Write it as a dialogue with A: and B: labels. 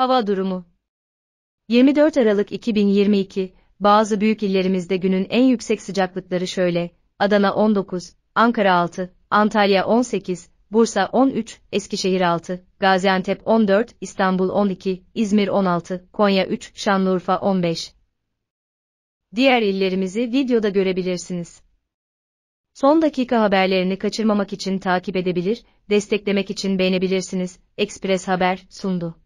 A: Hava durumu 24 Aralık 2022, bazı büyük illerimizde günün en yüksek sıcaklıkları şöyle, Adana 19, Ankara 6, Antalya 18, Bursa 13, Eskişehir 6, Gaziantep 14, İstanbul 12, İzmir 16, Konya 3, Şanlıurfa 15. Diğer illerimizi videoda görebilirsiniz. Son dakika haberlerini kaçırmamak için takip edebilir, desteklemek için beğenebilirsiniz. Express Haber sundu.